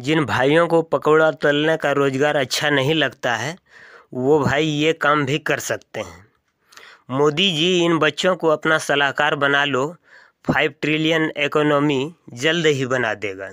जिन भाइयों को पकौड़ा तलने का रोज़गार अच्छा नहीं लगता है वो भाई ये काम भी कर सकते हैं मोदी जी इन बच्चों को अपना सलाहकार बना लो फाइव ट्रिलियन इकोनॉमी जल्द ही बना देगा